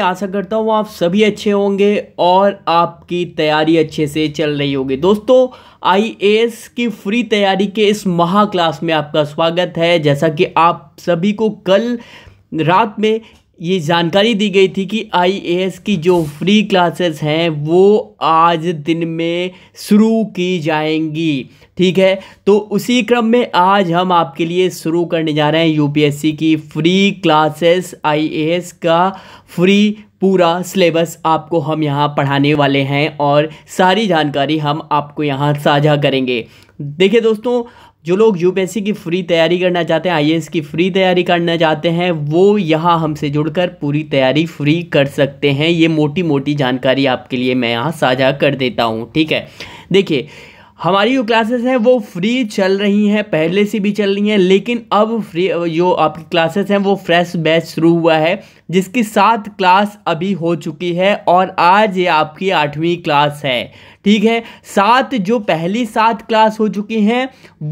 आशा करता हूँ आप सभी अच्छे होंगे और आपकी तैयारी अच्छे से चल रही होगी दोस्तों आईएएस की फ्री तैयारी के इस महा क्लास में आपका स्वागत है जैसा कि आप सभी को कल रात में ये जानकारी दी गई थी कि आईएएस की जो फ्री क्लासेस हैं वो आज दिन में शुरू की जाएंगी ठीक है तो उसी क्रम में आज हम आपके लिए शुरू करने जा रहे हैं यूपीएससी की फ्री क्लासेस आईएएस का फ्री पूरा सिलेबस आपको हम यहाँ पढ़ाने वाले हैं और सारी जानकारी हम आपको यहाँ साझा करेंगे देखिए दोस्तों जो लोग यूपीएससी की फ्री तैयारी करना चाहते हैं आईएएस की फ्री तैयारी करना चाहते हैं वो यहाँ हमसे जुड़कर पूरी तैयारी फ्री कर सकते हैं ये मोटी मोटी जानकारी आपके लिए मैं यहाँ साझा कर देता हूँ ठीक है देखिए हमारी जो क्लासेस हैं वो फ्री चल रही हैं पहले से भी चल रही हैं लेकिन अब फ्री जो आपकी क्लासेस हैं वो फ्रेश बैच शुरू हुआ है जिसकी सात क्लास अभी हो चुकी है और आज ये आपकी आठवीं क्लास है ठीक है सात जो पहली सात क्लास हो चुकी हैं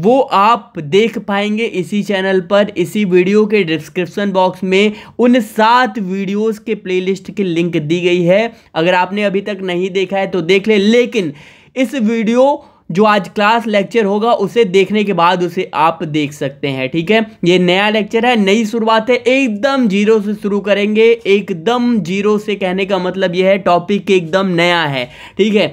वो आप देख पाएंगे इसी चैनल पर इसी वीडियो के डिस्क्रिप्शन बॉक्स में उन सात वीडियोस के प्लेलिस्ट की लिंक दी गई है अगर आपने अभी तक नहीं देखा है तो देख ले लेकिन इस वीडियो जो आज क्लास लेक्चर होगा उसे देखने के बाद उसे आप देख सकते हैं ठीक है ये नया लेक्चर है नई शुरुआत है एकदम जीरो से शुरू करेंगे एकदम जीरो से कहने का मतलब यह है टॉपिक एकदम नया है ठीक है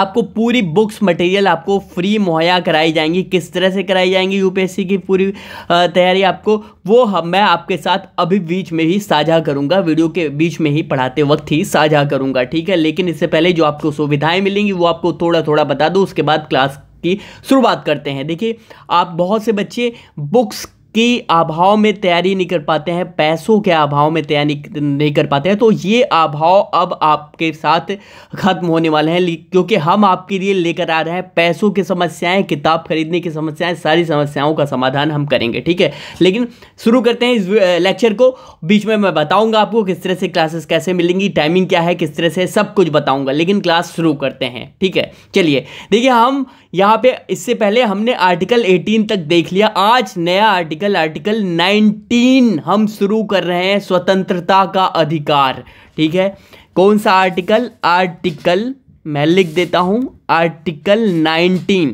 आपको पूरी बुक्स मटेरियल आपको फ्री मुहैया कराई जाएंगी किस तरह से कराई जाएंगी यूपीएससी की पूरी तैयारी आपको वो हम मैं आपके साथ अभी बीच में ही साझा करूंगा वीडियो के बीच में ही पढ़ाते वक्त ही साझा करूंगा ठीक है लेकिन इससे पहले जो आपको सुविधाएं मिलेंगी वो आपको थोड़ा थोड़ा बता दो उसके बाद क्लास की शुरुआत करते हैं देखिए आप बहुत से बच्चे बुक्स के अभाव में तैयारी नहीं कर पाते हैं पैसों के अभाव में तैयारी नहीं कर पाते हैं तो ये अभाव अब आपके साथ ख़त्म होने वाले हैं क्योंकि हम आपके लिए लेकर आ रहे हैं पैसों की समस्याएं किताब खरीदने की समस्याएं सारी समस्याओं का समाधान हम करेंगे ठीक है लेकिन शुरू करते हैं इस लेक्चर को बीच में मैं बताऊँगा आपको किस तरह से क्लासेस कैसे मिलेंगी टाइमिंग क्या है किस तरह से सब कुछ बताऊँगा लेकिन क्लास शुरू करते हैं ठीक है चलिए देखिए हम यहाँ पे इससे पहले हमने आर्टिकल 18 तक देख लिया आज नया आर्टिकल आर्टिकल 19 हम शुरू कर रहे हैं स्वतंत्रता का अधिकार ठीक है कौन सा आर्टिकल आर्टिकल मैं लिख देता हूँ आर्टिकल 19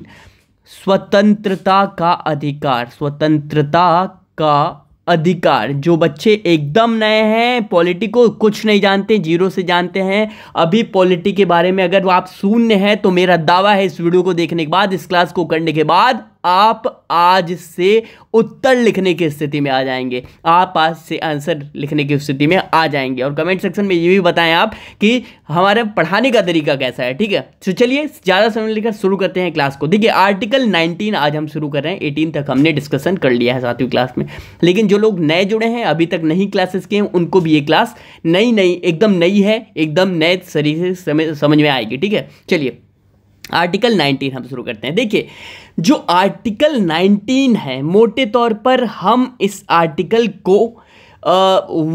स्वतंत्रता का अधिकार स्वतंत्रता का अधिकार जो बच्चे एकदम नए हैं पॉलिटी को कुछ नहीं जानते जीरो से जानते हैं अभी पॉलिटी के बारे में अगर आप शून्य हैं तो मेरा दावा है इस वीडियो को देखने के बाद इस क्लास को करने के बाद आप आज से उत्तर लिखने की स्थिति में आ जाएंगे आप आज से आंसर लिखने की स्थिति में आ जाएंगे और कमेंट सेक्शन में ये भी बताएं आप कि हमारे पढ़ाने का तरीका कैसा है ठीक है तो चलिए ज़्यादा समय लेकर शुरू करते हैं क्लास को देखिए आर्टिकल 19 आज हम शुरू कर रहे हैं एटीन तक हमने डिस्कशन कर लिया है सातवीं क्लास में लेकिन जो लोग नए जुड़े हैं अभी तक नहीं क्लासेस किए हैं उनको भी ये क्लास नई नई एकदम नई है एकदम नए तरीके से समझ में आएगी ठीक है चलिए आर्टिकल 19 हम शुरू करते हैं देखिए जो आर्टिकल 19 है मोटे तौर पर हम इस आर्टिकल को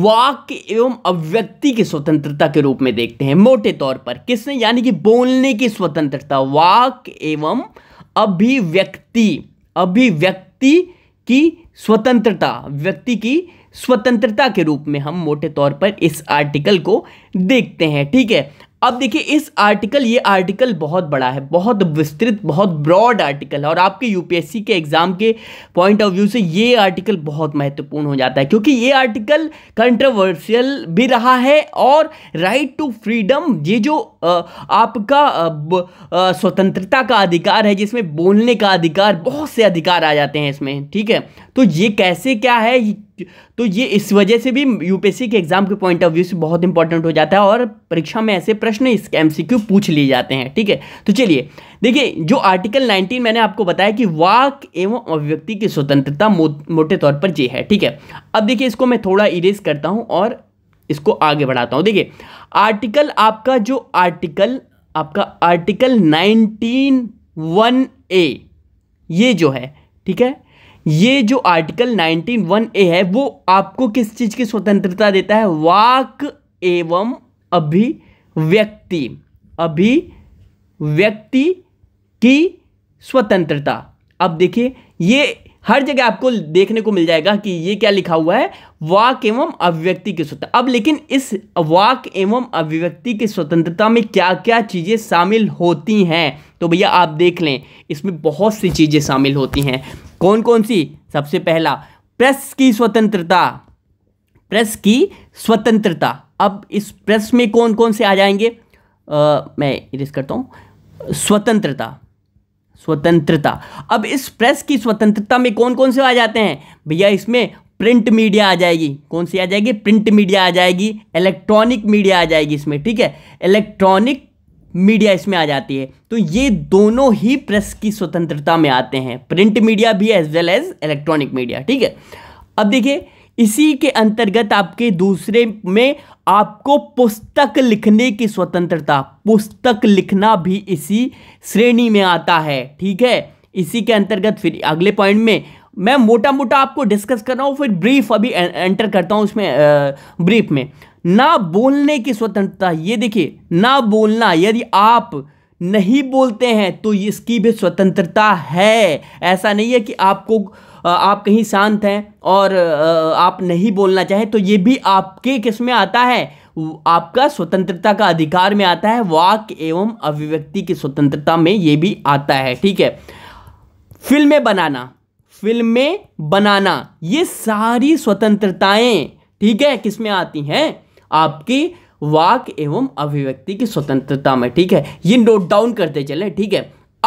वाक एवं अव्यक्ति की स्वतंत्रता के रूप में देखते हैं मोटे तौर पर किसने यानी कि बोलने की स्वतंत्रता वाक एवं अभिव्यक्ति अभिव्यक्ति की स्वतंत्रता व्यक्ति की स्वतंत्रता के रूप में हम मोटे तौर पर इस आर्टिकल को देखते हैं ठीक है अब देखिए इस आर्टिकल ये आर्टिकल बहुत बड़ा है बहुत विस्तृत बहुत ब्रॉड आर्टिकल है और आपके यूपीएससी के एग्ज़ाम के पॉइंट ऑफ व्यू से ये आर्टिकल बहुत महत्वपूर्ण हो जाता है क्योंकि ये आर्टिकल कंट्रोवर्शियल भी रहा है और राइट टू फ्रीडम ये जो आपका स्वतंत्रता का अधिकार है जिसमें बोलने का अधिकार बहुत से अधिकार आ जाते हैं इसमें ठीक है तो ये कैसे क्या है तो ये इस वजह से भी यूपीएससी के एग्जाम के पॉइंट ऑफ व्यू से बहुत इंपॉर्टेंट हो जाता है और परीक्षा में ऐसे प्रश्न इस एम पूछ लिए जाते हैं ठीक है तो चलिए देखिए जो आर्टिकल 19 मैंने आपको बताया कि वाक एवं अभिव्यक्ति की स्वतंत्रता मो, मोटे तौर पर ये है ठीक है अब देखिए इसको मैं थोड़ा इरेज करता हूँ और इसको आगे बढ़ाता हूँ देखिए आर्टिकल आपका जो आर्टिकल आपका आर्टिकल नाइनटीन वन ए ये जो है ठीक है ये जो आर्टिकल 19.1 ए है वो आपको किस चीज़ की स्वतंत्रता देता है वाक एवं अभिव्यक्ति अभिव्यक्ति की स्वतंत्रता अब देखिए ये हर जगह आपको देखने को मिल जाएगा कि ये क्या लिखा हुआ है वाक एवं अभिव्यक्ति की स्वतंत्रता अब लेकिन इस वाक एवं अभिव्यक्ति की स्वतंत्रता में क्या क्या चीज़ें शामिल होती हैं तो भैया आप देख लें इसमें बहुत सी चीज़ें शामिल होती हैं कौन कौन सी सबसे पहला प्रेस की स्वतंत्रता प्रेस की स्वतंत्रता अब इस प्रेस में कौन कौन से आ जाएंगे आ, मैं इरेज करता हूँ स्वतंत्रता स्वतंत्रता अब इस प्रेस की स्वतंत्रता में कौन कौन से आ जाते हैं भैया इसमें प्रिंट मीडिया आ जाएगी कौन सी आ जाएगी प्रिंट मीडिया आ जाएगी इलेक्ट्रॉनिक मीडिया आ जाएगी इसमें ठीक है इलेक्ट्रॉनिक मीडिया इसमें आ जाती है तो ये दोनों ही प्रेस की स्वतंत्रता में आते हैं प्रिंट मीडिया भी as well as electronic media ठीक है अब देखिए इसी के अंतर्गत आपके दूसरे में आपको पुस्तक लिखने की स्वतंत्रता पुस्तक लिखना भी इसी श्रेणी में आता है ठीक है इसी के अंतर्गत फिर अगले पॉइंट में मैं मोटा मोटा आपको डिस्कस कर रहा हूँ फिर ब्रीफ अभी एंटर करता हूँ उसमें ब्रीफ में ना बोलने की स्वतंत्रता ये देखिए ना बोलना यदि आप नहीं बोलते हैं तो इसकी भी स्वतंत्रता है ऐसा नहीं है कि आपको आप कहीं शांत हैं और आप नहीं बोलना चाहें तो ये भी आपके किस में आता है आपका स्वतंत्रता का अधिकार में आता है वाक एवं अभिव्यक्ति की स्वतंत्रता में ये भी आता है ठीक है फिल्में बनाना फिल्में बनाना ये सारी स्वतंत्रताएं ठीक है किसमें आती हैं आपकी वाक एवं अभिव्यक्ति की स्वतंत्रता में ठीक है ये नोट डाउन करते चलें ठीक है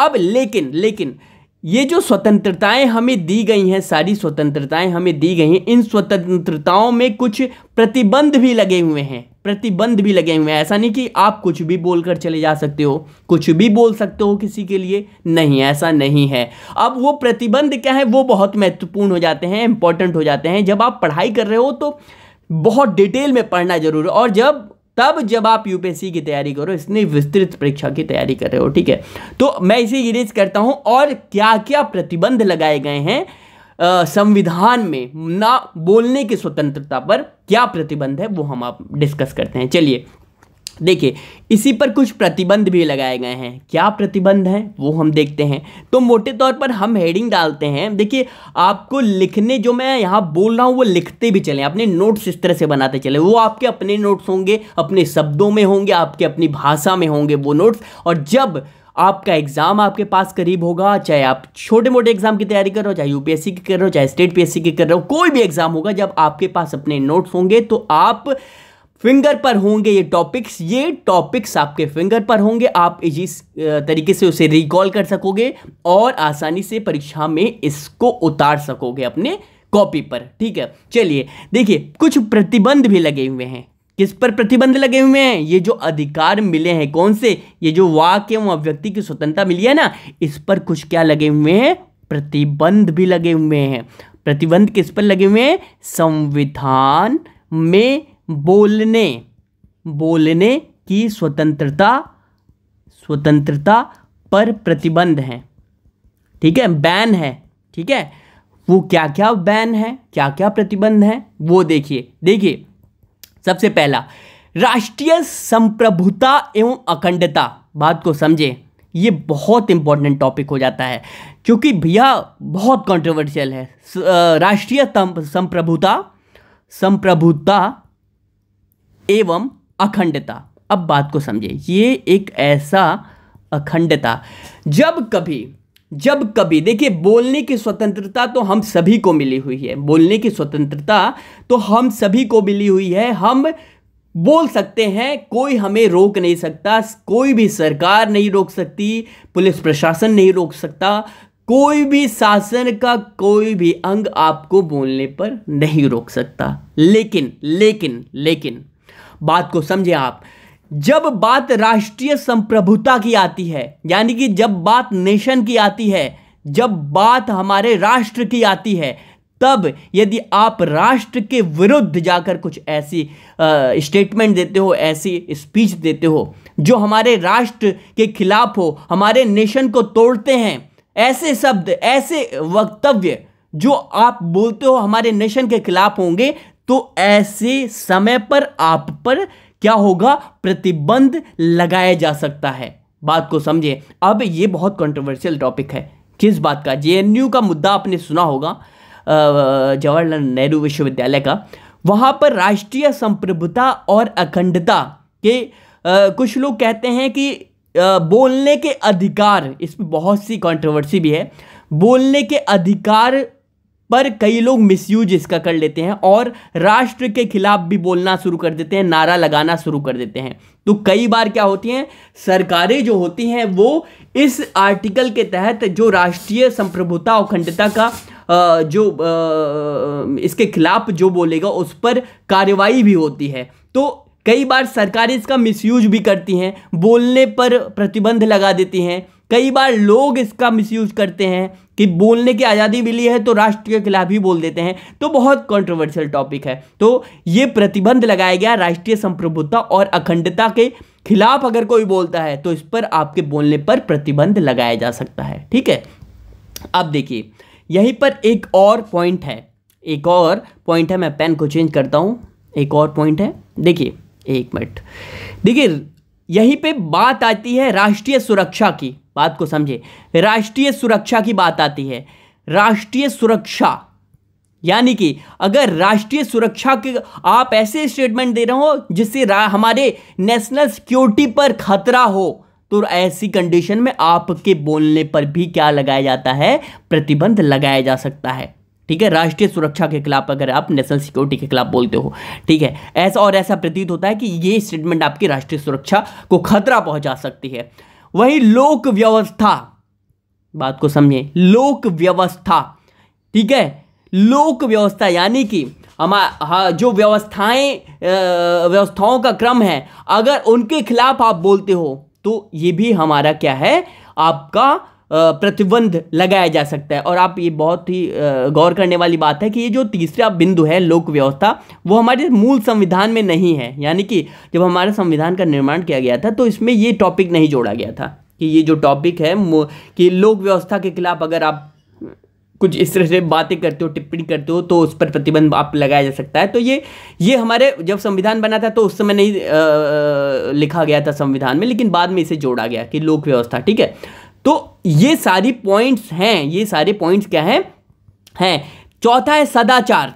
अब लेकिन लेकिन ये जो स्वतंत्रताएं हमें दी गई हैं सारी स्वतंत्रताएं हमें दी गई हैं इन स्वतंत्रताओं में कुछ प्रतिबंध भी लगे हुए हैं प्रतिबंध भी लगे हुए हैं ऐसा नहीं कि आप कुछ भी बोलकर चले जा सकते हो कुछ भी बोल सकते हो किसी के लिए नहीं ऐसा नहीं है अब वो प्रतिबंध क्या है वो बहुत महत्वपूर्ण हो जाते हैं इंपॉर्टेंट हो जाते हैं जब आप पढ़ाई कर रहे हो तो बहुत डिटेल में पढ़ना जरूर और जब तब जब आप यूपीएससी की तैयारी करो इसने विस्तृत परीक्षा की तैयारी कर रहे हो ठीक है तो मैं इसे गिरीज करता हूँ और क्या क्या प्रतिबंध लगाए गए हैं संविधान में ना बोलने की स्वतंत्रता पर क्या प्रतिबंध है वो हम आप डिस्कस करते हैं चलिए देखिए इसी पर कुछ प्रतिबंध भी लगाए गए हैं क्या प्रतिबंध हैं वो हम देखते हैं तो मोटे तौर पर हम हेडिंग डालते हैं देखिए आपको लिखने जो मैं यहाँ बोल रहा हूँ वो लिखते भी चलें अपने नोट्स इस तरह से बनाते चलें वो आपके अपने नोट्स होंगे अपने शब्दों में होंगे आपके अपनी भाषा में होंगे वो नोट्स और जब आपका एग्ज़ाम आपके पास करीब होगा चाहे आप छोटे मोटे एग्ज़ाम की तैयारी कर रहे हो चाहे यूपीएससी की कर रहे हो चाहे स्टेट पीएससी की कर रहे हो कोई भी एग्ज़ाम होगा जब आपके पास अपने नोट्स होंगे तो आप फिंगर पर होंगे ये टॉपिक्स ये टॉपिक्स आपके फिंगर पर होंगे आप इसी तरीके से उसे रिकॉल कर सकोगे और आसानी से परीक्षा में इसको उतार सकोगे अपने कॉपी पर ठीक है चलिए देखिए कुछ प्रतिबंध भी लगे हुए हैं किस पर प्रतिबंध लगे हुए हैं ये जो अधिकार मिले हैं कौन से ये जो वाक्य एवं अभिव्यक्ति की स्वतंत्रता मिली है ना इस पर कुछ क्या लगे हुए हैं प्रतिबंध भी लगे हुए हैं प्रतिबंध किस पर लगे हुए हैं संविधान में बोलने बोलने की स्वतंत्रता स्वतंत्रता पर प्रतिबंध है ठीक है बैन है ठीक है वो क्या क्या बैन है क्या क्या प्रतिबंध है वो देखिए देखिए सबसे पहला राष्ट्रीय संप्रभुता एवं अखंडता बात को समझे ये बहुत इंपॉर्टेंट टॉपिक हो जाता है क्योंकि भैया बहुत कंट्रोवर्शियल है राष्ट्रीय संप्रभुता संप्रभुता एवं अखंडता अब बात को समझे ये एक ऐसा अखंडता जब कभी जब कभी देखिए बोलने की स्वतंत्रता तो हम सभी को मिली हुई है बोलने की स्वतंत्रता तो हम सभी को मिली हुई है हम बोल सकते हैं कोई हमें रोक नहीं सकता कोई भी सरकार नहीं रोक सकती पुलिस प्रशासन नहीं रोक सकता कोई भी शासन का कोई भी अंग आपको बोलने पर नहीं रोक सकता लेकिन लेकिन लेकिन बात को समझे आप जब बात राष्ट्रीय संप्रभुता की आती है यानी कि जब बात नेशन की आती है जब बात हमारे राष्ट्र की आती है तब यदि आप राष्ट्र के विरुद्ध जाकर कुछ ऐसी स्टेटमेंट देते हो ऐसी स्पीच देते हो जो हमारे राष्ट्र के खिलाफ हो हमारे नेशन को तोड़ते हैं ऐसे शब्द ऐसे वक्तव्य जो आप बोलते हो हमारे नेशन के खिलाफ होंगे तो ऐसे समय पर आप पर क्या होगा प्रतिबंध लगाया जा सकता है बात को समझे अब ये बहुत कंट्रोवर्शियल टॉपिक है किस बात का जे का मुद्दा आपने सुना होगा जवाहरलाल नेहरू विश्वविद्यालय का वहाँ पर राष्ट्रीय संप्रभुता और अखंडता के आ, कुछ लोग कहते हैं कि आ, बोलने के अधिकार इसमें बहुत सी कंट्रोवर्सी भी है बोलने के अधिकार पर कई लोग मिसयूज इसका कर लेते हैं और राष्ट्र के खिलाफ भी बोलना शुरू कर देते हैं नारा लगाना शुरू कर देते हैं तो कई बार क्या होती हैं सरकारें जो होती हैं वो इस आर्टिकल के तहत जो राष्ट्रीय संप्रभुता अखंडता का जो इसके खिलाफ जो बोलेगा उस पर कार्रवाई भी होती है तो कई बार सरकारें इसका मिसयूज भी करती हैं बोलने पर प्रतिबंध लगा देती हैं कई बार लोग इसका मिसयूज करते हैं कि बोलने की आज़ादी मिली है तो राष्ट्र के खिलाफ ही बोल देते हैं तो बहुत कंट्रोवर्शियल टॉपिक है तो ये प्रतिबंध लगाया गया राष्ट्रीय संप्रभुता और अखंडता के खिलाफ अगर कोई बोलता है तो इस पर आपके बोलने पर प्रतिबंध लगाया जा सकता है ठीक है अब देखिए यहीं पर एक और पॉइंट है एक और पॉइंट है मैं पेन को चेंज करता हूँ एक और पॉइंट है देखिए एक मिनट देखिए यहीं पे बात आती है राष्ट्रीय सुरक्षा की बात को समझे राष्ट्रीय सुरक्षा की बात आती है राष्ट्रीय सुरक्षा यानी कि अगर राष्ट्रीय सुरक्षा के आप ऐसे स्टेटमेंट दे रहे हो जिससे हमारे नेशनल सिक्योरिटी पर खतरा हो तो ऐसी कंडीशन में आपके बोलने पर भी क्या लगाया जाता है प्रतिबंध लगाया जा सकता है ठीक है राष्ट्रीय सुरक्षा के खिलाफ अगर आप नेशनल सिक्योरिटी के खिलाफ बोलते हो ठीक है ऐसा और ऐसा प्रतीत होता है कि ये स्टेटमेंट आपकी राष्ट्रीय सुरक्षा को खतरा पहुंचा सकती है वही लोक व्यवस्था बात को समझे लोक व्यवस्था ठीक है लोक व्यवस्था यानी कि हमारा जो व्यवस्थाएं व्यवस्थाओं का क्रम है अगर उनके खिलाफ आप बोलते हो तो ये भी हमारा क्या है आपका प्रतिबंध लगाया जा सकता है और आप ये बहुत ही गौर करने वाली बात है कि ये जो तीसरा बिंदु है लोक व्यवस्था वो हमारे मूल संविधान में नहीं है यानी कि जब हमारे संविधान का निर्माण किया गया था तो इसमें ये टॉपिक नहीं जोड़ा गया था कि ये जो टॉपिक है कि लोक व्यवस्था के खिलाफ अगर आप कुछ इस तरह से बातें करते हो टिप्पणी करते हो तो उस पर प्रतिबंध आप लगाया जा सकता है तो ये ये हमारे जब संविधान बना था तो उस समय नहीं आ, लिखा गया था संविधान में लेकिन बाद में इसे जोड़ा गया कि लोक व्यवस्था ठीक है तो ये सारी पॉइंट्स हैं ये सारे पॉइंट्स क्या हैं हैं चौथा है सदाचार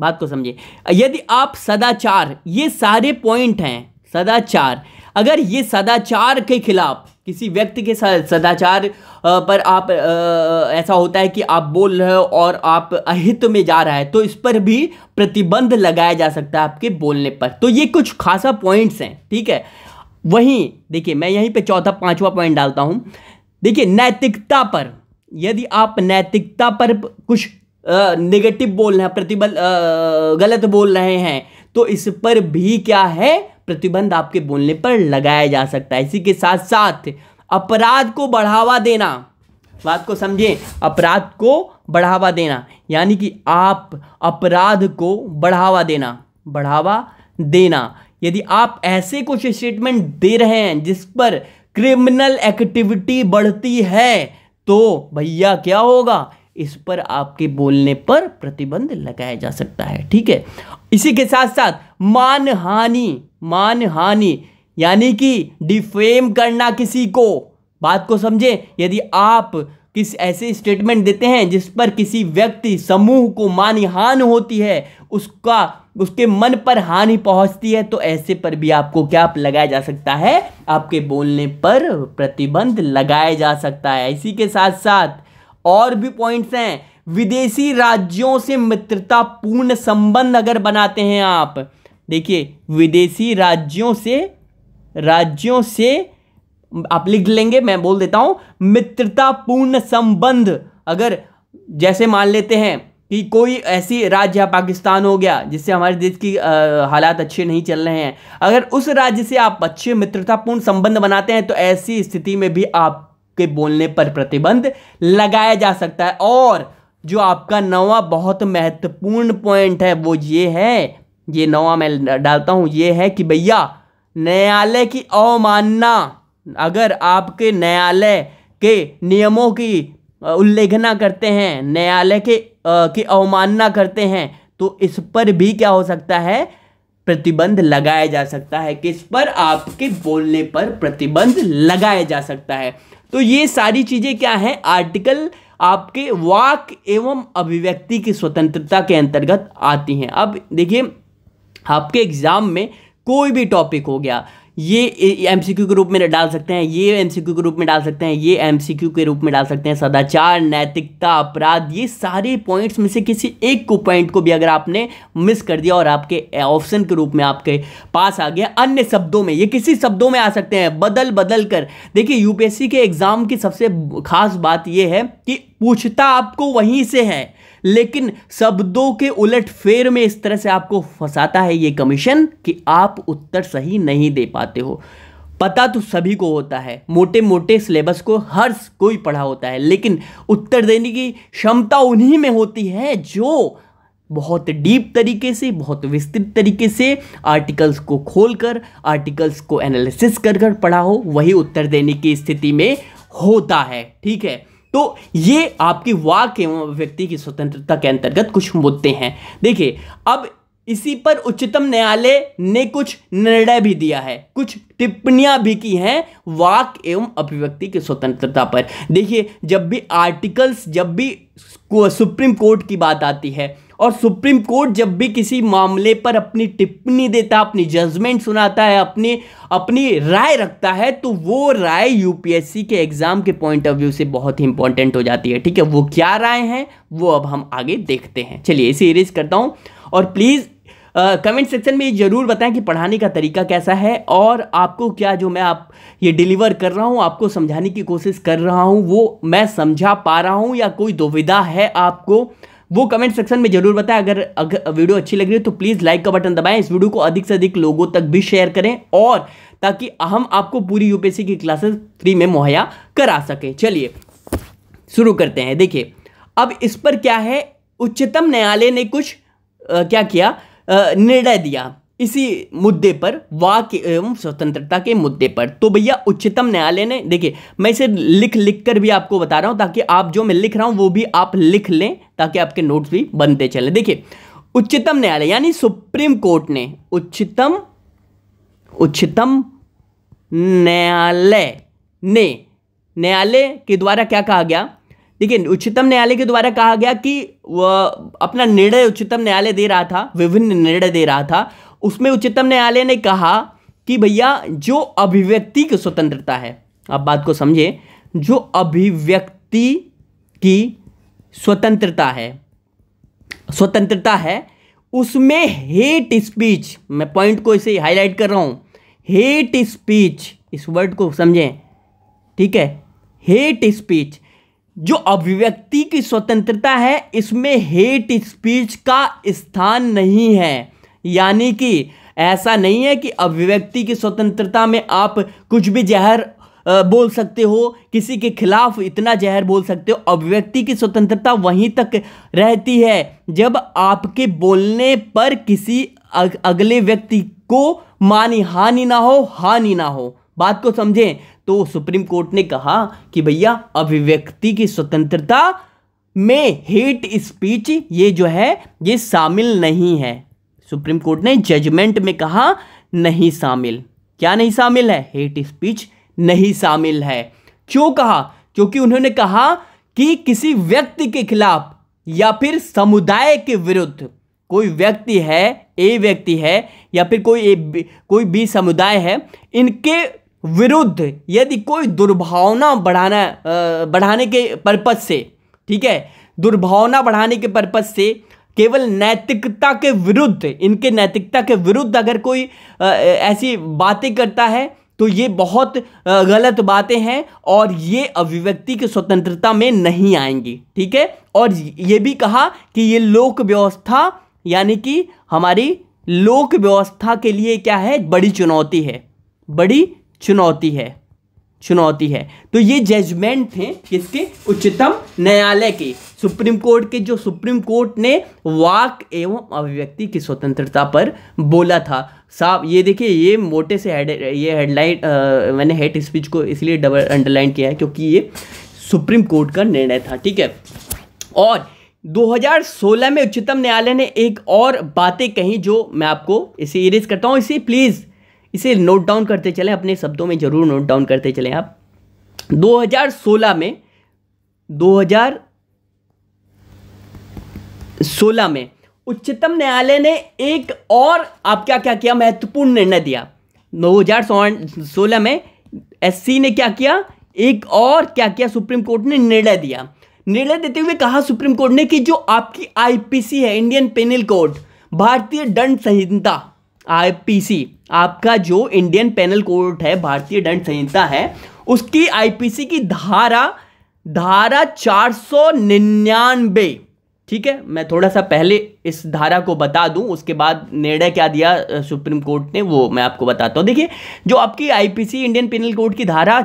बात को समझिए यदि आप सदाचार ये सारे पॉइंट हैं सदाचार अगर ये सदाचार के खिलाफ किसी व्यक्ति के सदाचार पर आप ऐसा होता है कि आप बोल रहे हो और आप अहित में जा रहा है तो इस पर भी प्रतिबंध लगाया जा सकता है आपके बोलने पर तो ये कुछ खासा पॉइंट्स हैं ठीक है वहीं देखिए मैं यहीं पे चौथा पांचवा पॉइंट डालता हूँ देखिए नैतिकता पर यदि आप नैतिकता पर कुछ नेगेटिव बोल रहे हैं प्रतिबंध गलत बोल रहे हैं तो इस पर भी क्या है प्रतिबंध आपके बोलने पर लगाया जा सकता है इसी के साथ साथ अपराध को बढ़ावा देना बात को समझिए अपराध को बढ़ावा देना यानी कि आप अपराध को बढ़ावा देना बढ़ावा देना यदि आप ऐसे कुछ स्टेटमेंट दे रहे हैं जिस पर क्रिमिनल एक्टिविटी बढ़ती है तो भैया क्या होगा इस पर आपके बोलने पर प्रतिबंध लगाया जा सकता है ठीक है इसी के साथ साथ मानहानि मानहानि यानी कि डिफेम करना किसी को बात को समझे यदि आप किस ऐसे स्टेटमेंट देते हैं जिस पर किसी व्यक्ति समूह को मानहान होती है उसका उसके मन पर हानि पहुंचती है तो ऐसे पर भी आपको क्या आप लगाया जा सकता है आपके बोलने पर प्रतिबंध लगाया जा सकता है इसी के साथ साथ और भी पॉइंट्स हैं विदेशी राज्यों से मित्रतापूर्ण संबंध अगर बनाते हैं आप देखिए विदेशी राज्यों से राज्यों से आप लिख लेंगे मैं बोल देता हूं मित्रतापूर्ण संबंध अगर जैसे मान लेते हैं कि कोई ऐसी राज्य पाकिस्तान हो गया जिससे हमारे देश की हालात अच्छे नहीं चल रहे हैं अगर उस राज्य से आप अच्छे मित्रतापूर्ण संबंध बनाते हैं तो ऐसी स्थिति में भी आपके बोलने पर प्रतिबंध लगाया जा सकता है और जो आपका नवा बहुत महत्वपूर्ण पॉइंट है वो ये है ये नवा मैं डालता हूँ ये है कि भैया न्यायालय की अवमानना अगर आपके न्यायालय के नियमों की उल्लेखना करते हैं न्यायालय के की अवमानना करते हैं तो इस पर भी क्या हो सकता है प्रतिबंध लगाया जा सकता है किस पर आपके बोलने पर प्रतिबंध लगाया जा सकता है तो ये सारी चीज़ें क्या हैं आर्टिकल आपके वाक एवं अभिव्यक्ति की स्वतंत्रता के अंतर्गत आती हैं अब देखिए आपके एग्ज़ाम में कोई भी टॉपिक हो गया ये एम सी क्यू के रूप में डाल सकते हैं ये एम सी क्यू के रूप में डाल सकते हैं ये एम सी क्यू के रूप में डाल सकते हैं सदाचार नैतिकता अपराध ये सारे पॉइंट्स में से किसी एक को पॉइंट को भी अगर आपने मिस कर दिया और आपके ऑप्शन के रूप में आपके पास आ गया अन्य शब्दों में ये किसी शब्दों में आ सकते हैं बदल बदल कर देखिए यूपीएससी के एग्ज़ाम की सबसे खास बात यह है कि पूछता आपको वहीं से है लेकिन शब्दों के उलट फेर में इस तरह से आपको फंसाता है ये कमीशन कि आप उत्तर सही नहीं दे पाते हो पता तो सभी को होता है मोटे मोटे सिलेबस को हर कोई पढ़ा होता है लेकिन उत्तर देने की क्षमता उन्हीं में होती है जो बहुत डीप तरीके से बहुत विस्तृत तरीके से आर्टिकल्स को खोलकर आर्टिकल्स को एनालिसिस कर कर पढ़ा हो वही उत्तर देने की स्थिति में होता है ठीक है तो ये आपकी वाक एवं अभिव्यक्ति की स्वतंत्रता के अंतर्गत कुछ मुद्दे हैं देखिए अब इसी पर उच्चतम न्यायालय ने कुछ निर्णय भी दिया है कुछ टिप्पणियां भी की हैं वाक एवं अभिव्यक्ति की स्वतंत्रता पर देखिए जब भी आर्टिकल्स जब भी सुप्रीम कोर्ट की बात आती है और सुप्रीम कोर्ट जब भी किसी मामले पर अपनी टिप्पणी देता है अपनी जजमेंट सुनाता है अपनी अपनी राय रखता है तो वो राय यूपीएससी के एग्ज़ाम के पॉइंट ऑफ व्यू से बहुत ही इंपॉर्टेंट हो जाती है ठीक है वो क्या राय है वो अब हम आगे देखते हैं चलिए सीरीज करता हूँ और प्लीज़ कमेंट सेक्शन में ये ज़रूर बताएं कि पढ़ाने का तरीका कैसा है और आपको क्या जो मैं आप ये डिलीवर कर रहा हूँ आपको समझाने की कोशिश कर रहा हूँ वो मैं समझा पा रहा हूँ या कोई दुविधा है आपको वो कमेंट सेक्शन में जरूर बताएं अगर अगर वीडियो अच्छी लग रही है तो प्लीज़ लाइक का बटन दबाएं इस वीडियो को अधिक से अधिक लोगों तक भी शेयर करें और ताकि हम आपको पूरी यू की क्लासेस फ्री में मुहैया करा सकें चलिए शुरू करते हैं देखिए अब इस पर क्या है उच्चतम न्यायालय ने कुछ आ, क्या किया निर्णय दिया इसी मुद्दे पर वाक एवं स्वतंत्रता के मुद्दे पर तो भैया उच्चतम न्यायालय ने देखिए मैं इसे लिख लिख कर भी आपको बता रहा हूँ ताकि आप जो मैं लिख रहा हूँ वो भी आप लिख लें ताकि आपके नोट्स भी बनते चले देखिए उच्चतम न्यायालय यानी सुप्रीम कोर्ट ने उच्चतम उच्चतम न्यायालय ने न्यायालय के द्वारा क्या कहा गया देखिए उच्चतम न्यायालय के द्वारा कहा गया कि वह अपना निर्णय उच्चतम न्यायालय दे रहा था विभिन्न निर्णय दे रहा था उसमें उच्चतम न्यायालय ने कहा कि भैया जो अभिव्यक्ति की स्वतंत्रता है आप बात को समझे जो अभिव्यक्ति की स्वतंत्रता है स्वतंत्रता है उसमें हेट स्पीच मैं पॉइंट को इसे हाईलाइट कर रहा हूं हेट स्पीच इस वर्ड को समझें ठीक है हेट स्पीच जो अभिव्यक्ति की स्वतंत्रता है इसमें हेट स्पीच का स्थान नहीं है यानी कि ऐसा नहीं है कि अभिव्यक्ति की स्वतंत्रता में आप कुछ भी जहर बोल सकते हो किसी के खिलाफ इतना जहर बोल सकते हो अभिव्यक्ति की स्वतंत्रता वहीं तक रहती है जब आपके बोलने पर किसी अगले व्यक्ति को मानी हानि ना हो हानि ना हो बात को समझें तो सुप्रीम कोर्ट ने कहा कि भैया अभिव्यक्ति की स्वतंत्रता में हेट स्पीच ये जो है ये शामिल नहीं है सुप्रीम कोर्ट ने जजमेंट में कहा नहीं शामिल क्या नहीं शामिल है हेट स्पीच नहीं शामिल है क्यों कहा क्योंकि उन्होंने कहा कि किसी व्यक्ति के खिलाफ या फिर समुदाय के विरुद्ध कोई व्यक्ति है ए व्यक्ति है या फिर कोई ए कोई बी समुदाय है इनके विरुद्ध यदि कोई दुर्भावना बढ़ाना बढ़ाने के पर्पज से ठीक है दुर्भावना बढ़ाने के पर्पज से केवल नैतिकता के विरुद्ध इनके नैतिकता के विरुद्ध अगर कोई ऐसी बातें करता है तो ये बहुत गलत बातें हैं और ये अभिव्यक्ति की स्वतंत्रता में नहीं आएंगी ठीक है और ये भी कहा कि ये लोक व्यवस्था यानी कि हमारी लोक व्यवस्था के लिए क्या है बड़ी चुनौती है बड़ी चुनौती है चुनौती है तो ये जजमेंट थे किसके उच्चतम न्यायालय के सुप्रीम कोर्ट के जो सुप्रीम कोर्ट ने वाक एवं अभिव्यक्ति की स्वतंत्रता पर बोला था साहब ये देखिए ये मोटे से हेड ये हेडलाइन मैंने हेड स्पीच को इसलिए डबल अंडरलाइन किया है क्योंकि ये सुप्रीम कोर्ट का निर्णय था ठीक है और 2016 में उच्चतम न्यायालय ने एक और बातें कही जो मैं आपको इसे इरेज करता हूँ इसे प्लीज़ इसे नोट डाउन करते चलें अपने शब्दों में ज़रूर नोट डाउन करते चलें आप 2016 में 2016 में उच्चतम न्यायालय ने एक और आप क्या क्या किया महत्वपूर्ण निर्णय दिया 2016 में एससी ने क्या किया एक और क्या किया सुप्रीम कोर्ट ने निर्णय दिया निर्णय देते हुए कहा सुप्रीम कोर्ट ने कि जो आपकी आईपीसी है इंडियन पेनल कोड भारतीय दंड संहिता आईपीसी आपका जो इंडियन पेनल कोर्ट है भारतीय दंड संहिता है उसकी आईपीसी की धारा धारा चार सौ निन्यानबे ठीक है मैं थोड़ा सा पहले इस धारा को बता दूं उसके बाद निर्णय क्या दिया सुप्रीम कोर्ट ने वो मैं आपको बताता हूं देखिए जो आपकी आईपीसी इंडियन पिनल कोड की धारा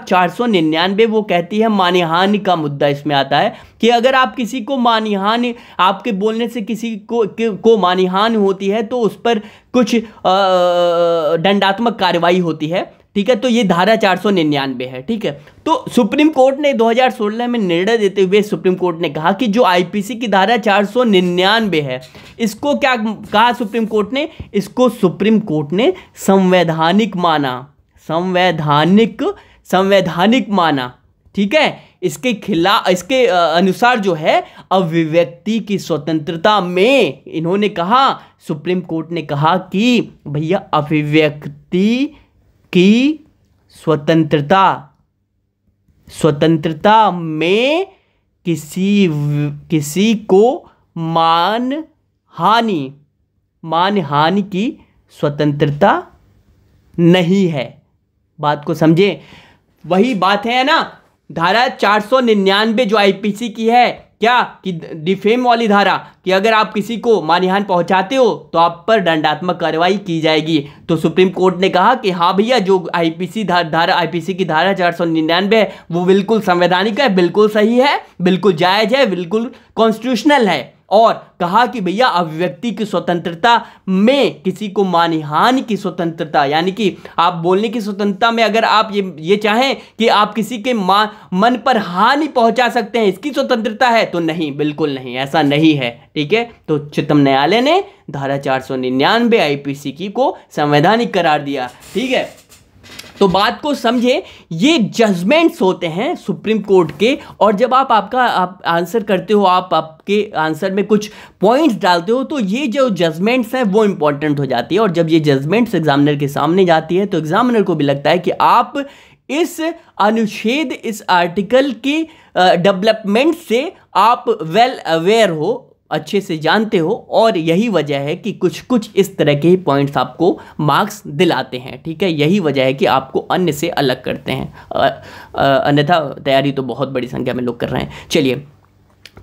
निन्यानवे वो कहती है मानहानि का मुद्दा इसमें आता है कि अगर आप किसी को मानहानि आपके बोलने से किसी को को मानहानि होती है तो उस पर कुछ दंडात्मक कार्रवाई होती है ठीक है तो ये धारा निन्यानवे है ठीक है तो सुप्रीम कोर्ट ने 2016 में निर्णय देते हुए सुप्रीम कोर्ट ने कहा कि जो आईपीसी की धारा निन्यानवे है इसको क्या कहा सुप्रीम कोर्ट ने इसको सुप्रीम कोर्ट ने संवैधानिक माना संवैधानिक संवैधानिक माना ठीक है इसके खिलाफ इसके अनुसार जो है अभिव्यक्ति की स्वतंत्रता में इन्होंने कहा सुप्रीम कोर्ट ने कहा कि भैया अभिव्यक्ति की स्वतंत्रता स्वतंत्रता में किसी किसी को मान हानि मान हानि की स्वतंत्रता नहीं है बात को समझे वही बात है ना धारा चार सौ निन्यानवे जो आईपीसी की है क्या कि डिफेम वाली धारा कि अगर आप किसी को मानहान पहुंचाते हो तो आप पर दंडात्मक कार्रवाई की जाएगी तो सुप्रीम कोर्ट ने कहा कि हाँ भैया जो आईपीसी धारा आईपीसी की धारा चार सौ निन्यानवे है वो बिल्कुल संवैधानिक है बिल्कुल सही है बिल्कुल जायज है बिल्कुल कॉन्स्टिट्यूशनल है और कहा कि भैया अभिव्यक्ति की स्वतंत्रता में किसी को मानहानि की स्वतंत्रता यानी कि आप बोलने की स्वतंत्रता में अगर आप ये ये चाहें कि आप किसी के मा, मन पर हानि पहुंचा सकते हैं इसकी स्वतंत्रता है तो नहीं बिल्कुल नहीं ऐसा नहीं है ठीक है तो उच्चतम न्यायालय ने धारा चार सौ निन्यानवे सी की को संवैधानिक करार दिया ठीक है तो बात को समझें ये जजमेंट्स होते हैं सुप्रीम कोर्ट के और जब आप आपका आप आंसर करते हो आप आपके आंसर में कुछ पॉइंट्स डालते हो तो ये जो जजमेंट्स हैं वो इंपॉर्टेंट हो जाती है और जब ये जजमेंट्स एग्जामिनर के सामने जाती है तो एग्जामिनर को भी लगता है कि आप इस अनुच्छेद इस आर्टिकल की डेवलपमेंट से आप वेल well अवेयर हो अच्छे से जानते हो और यही वजह है कि कुछ कुछ इस तरह के ही पॉइंट्स आपको मार्क्स दिलाते हैं ठीक है यही वजह है कि आपको अन्य से अलग करते हैं अन्यथा तैयारी तो बहुत बड़ी संख्या में लोग कर रहे हैं चलिए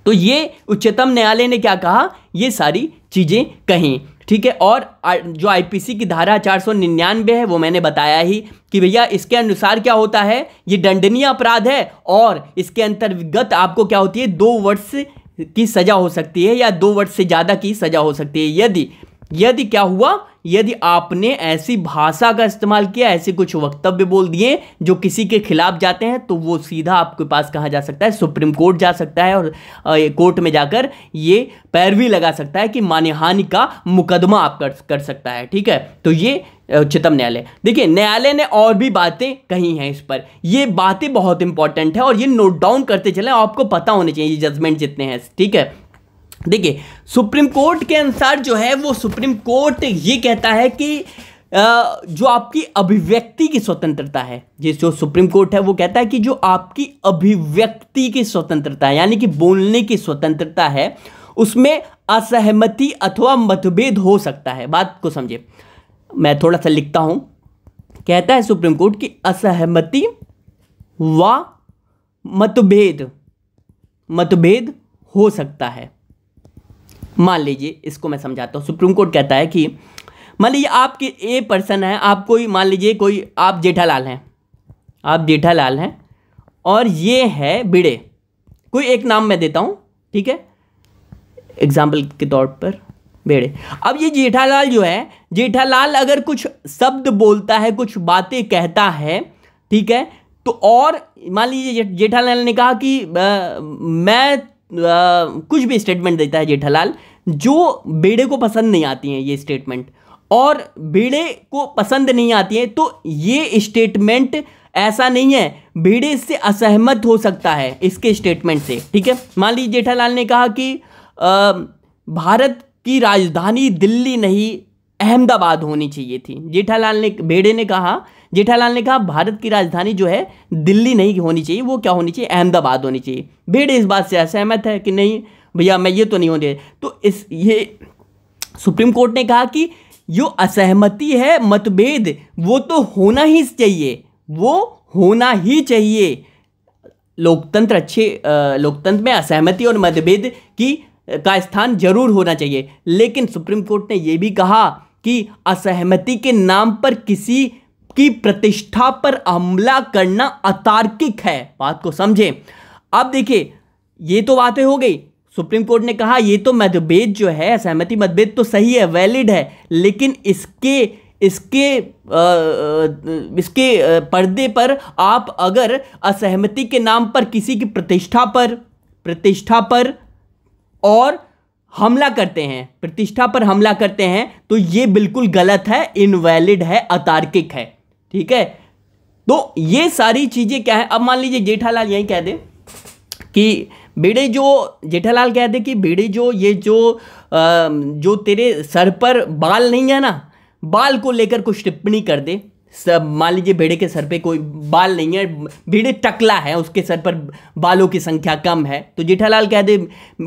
तो ये उच्चतम न्यायालय ने क्या कहा ये सारी चीज़ें कहीं ठीक है और जो आईपीसी की धारा चार सौ निन्यानवे है वो मैंने बताया ही कि भैया इसके अनुसार क्या होता है ये दंडनीय अपराध है और इसके अंतर्गत आपको क्या होती है दो वर्ष की सजा हो सकती है या दो वर्ष से ज़्यादा की सजा हो सकती है यदि यदि क्या हुआ यदि आपने ऐसी भाषा का इस्तेमाल किया ऐसे कुछ वक्तव्य बोल दिए जो किसी के खिलाफ जाते हैं तो वो सीधा आपके पास कहा जा सकता है सुप्रीम कोर्ट जा सकता है और कोर्ट में जाकर ये पैरवी लगा सकता है कि मानहानि का मुकदमा आप कर कर सकता है ठीक है तो ये उच्चतम न्यायालय देखिए न्यायालय ने और भी बातें कही हैं इस पर ये बातें बहुत इंपॉर्टेंट है और ये नोट डाउन करते चले आपको पता होने चाहिए ये जजमेंट जितने हैं ठीक है देखिए सुप्रीम कोर्ट के अनुसार जो है वो सुप्रीम कोर्ट ये कहता है कि जो आपकी अभिव्यक्ति की स्वतंत्रता है जिस जो सुप्रीम कोर्ट है वो कहता है कि जो आपकी अभिव्यक्ति की स्वतंत्रता है यानी कि बोलने की स्वतंत्रता है उसमें असहमति अथवा मतभेद हो सकता है बात को समझे मैं थोड़ा सा लिखता हूँ कहता है सुप्रीम कोर्ट की असहमति व मतभेद मतभेद हो सकता है मान लीजिए इसको मैं समझाता हूँ सुप्रीम कोर्ट कहता है कि मान लीजिए आपके ए पर्सन है आप कोई मान लीजिए कोई आप जेठालाल हैं आप जेठालाल हैं और ये है बिड़े कोई एक नाम मैं देता हूँ ठीक है एग्जाम्पल के तौर पर बेड़े अब ये जेठालाल जो है जेठालाल अगर कुछ शब्द बोलता है कुछ बातें कहता है ठीक है तो और मान लीजिए जेठालाल ने कहा कि आ, मैं आ, कुछ भी स्टेटमेंट देता है जेठालाल जो बेड़े को पसंद नहीं आती हैं ये स्टेटमेंट और बेड़े को पसंद नहीं आती है तो ये स्टेटमेंट ऐसा नहीं है बेड़े इससे असहमत हो सकता है इसके स्टेटमेंट से ठीक है मान लीजिए जेठालाल ने कहा कि आ, भारत कि राजधानी दिल्ली नहीं अहमदाबाद होनी चाहिए थी जेठालाल ने बेड़े ने कहा जेठालाल ने कहा भारत की राजधानी जो है दिल्ली नहीं होनी चाहिए वो क्या होनी चाहिए अहमदाबाद होनी चाहिए बेड़े इस बात से असहमत है कि नहीं भैया मैं ये तो नहीं होने तो इस ये सुप्रीम कोर्ट ने कहा कि जो असहमति है मतभेद वो तो होना ही चाहिए वो होना ही चाहिए लोकतंत्र अच्छे लोकतंत्र में असहमति और मतभेद की का स्थान जरूर होना चाहिए लेकिन सुप्रीम कोर्ट ने यह भी कहा कि असहमति के नाम पर किसी की प्रतिष्ठा पर हमला करना अतार्किक है बात को समझें अब देखिए ये तो बातें हो गई सुप्रीम कोर्ट ने कहा ये तो मतभेद जो है असहमति मतभेद तो सही है वैलिड है लेकिन इसके इसके आ, इसके पर्दे पर आप अगर असहमति के नाम पर किसी की प्रतिष्ठा पर प्रतिष्ठा पर और हमला करते हैं प्रतिष्ठा पर हमला करते हैं तो ये बिल्कुल गलत है इनवैलिड है अतार्किक है ठीक है तो ये सारी चीज़ें क्या है अब मान लीजिए जेठालाल यही कह दे कि बेड़े जो जेठालाल कह दे कि बेड़े जो ये जो आ, जो तेरे सर पर बाल नहीं है ना बाल को लेकर कुछ टिप्पणी कर दे सब मान लीजिए भेड़े के सर पे कोई बाल नहीं है भेड़े टकला है उसके सर पर बालों की संख्या कम है तो जेठालाल कह दे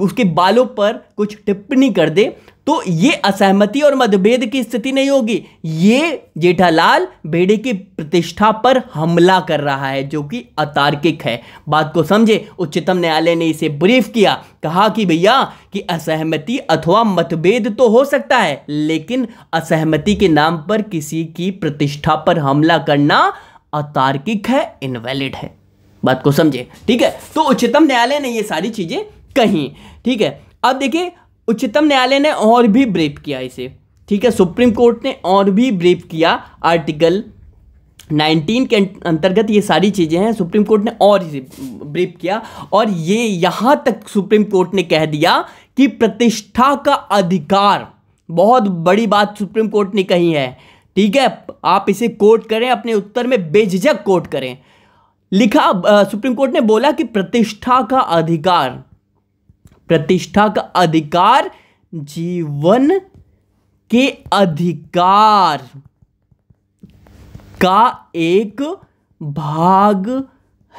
उसके बालों पर कुछ टिप्पणी कर दे तो ये असहमति और मतभेद की स्थिति नहीं होगी ये जेठालाल बेड़े की प्रतिष्ठा पर हमला कर रहा है जो कि अतार्किक है बात को समझे उच्चतम न्यायालय ने इसे ब्रीफ किया कहा कि भैया कि असहमति अथवा मतभेद तो हो सकता है लेकिन असहमति के नाम पर किसी की प्रतिष्ठा पर हमला करना अतार्किक है इनवैलिड है बात को समझे ठीक है तो उच्चतम न्यायालय ने ये सारी चीजें कही ठीक है अब देखिए उच्चतम न्यायालय ने और भी ब्रेप किया इसे ठीक है सुप्रीम कोर्ट ने और भी ब्रेप किया आर्टिकल 19 के अंतर्गत ये सारी चीज़ें हैं सुप्रीम कोर्ट ने और इसे ब्रीफ किया और ये यहाँ तक सुप्रीम कोर्ट ने कह दिया कि प्रतिष्ठा का अधिकार बहुत बड़ी बात सुप्रीम कोर्ट ने कही है ठीक है आप इसे कोर्ट करें अपने उत्तर में बेझिझक कोर्ट करें लिखा सुप्रीम कोर्ट ने बोला कि प्रतिष्ठा का अधिकार प्रतिष्ठा का अधिकार जीवन के अधिकार का एक भाग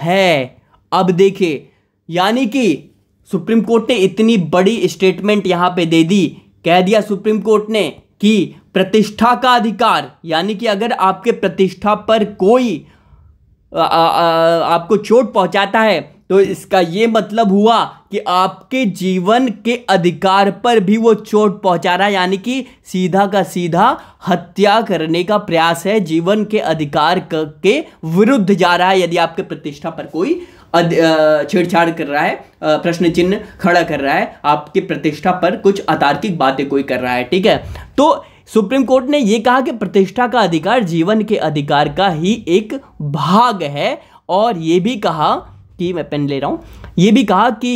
है अब देखिए यानी कि सुप्रीम कोर्ट ने इतनी बड़ी स्टेटमेंट यहाँ पे दे दी कह दिया सुप्रीम कोर्ट ने कि प्रतिष्ठा का अधिकार यानी कि अगर आपके प्रतिष्ठा पर कोई आ, आ, आ, आपको चोट पहुंचाता है तो इसका ये मतलब हुआ कि आपके जीवन के अधिकार पर भी वो चोट पहुंचा रहा है यानी कि सीधा का सीधा हत्या करने का प्रयास है जीवन के अधिकार के विरुद्ध जा रहा है यदि आपके प्रतिष्ठा पर कोई छेड़छाड़ कर रहा है प्रश्न चिन्ह खड़ा कर रहा है आपकी प्रतिष्ठा पर कुछ अतार्किक बातें कोई कर रहा है ठीक है तो सुप्रीम कोर्ट ने यह कहा कि प्रतिष्ठा का अधिकार जीवन के अधिकार का ही एक भाग है और ये भी कहा की मैं पेन ले रहा हूँ ये भी कहा कि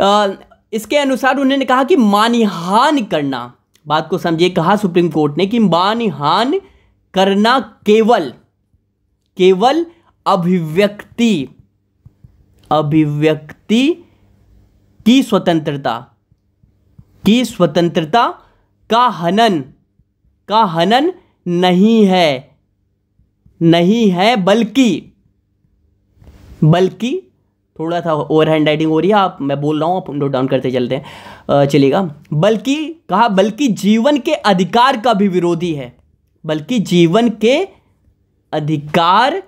आ, इसके अनुसार उन्होंने कहा कि मानिहान करना बात को समझिए कहा सुप्रीम कोर्ट ने कि मानिहान करना केवल केवल अभिव्यक्ति अभिव्यक्ति की स्वतंत्रता की स्वतंत्रता का हनन का हनन नहीं है नहीं है बल्कि बल्कि थोड़ा सा ओवर हैंड राइटिंग हो रही है आप मैं बोल रहा हूँ आप नोट डाउन करते चलते हैं चलेगा बल्कि कहा बल्कि जीवन के अधिकार का भी विरोधी है बल्कि जीवन के अधिकार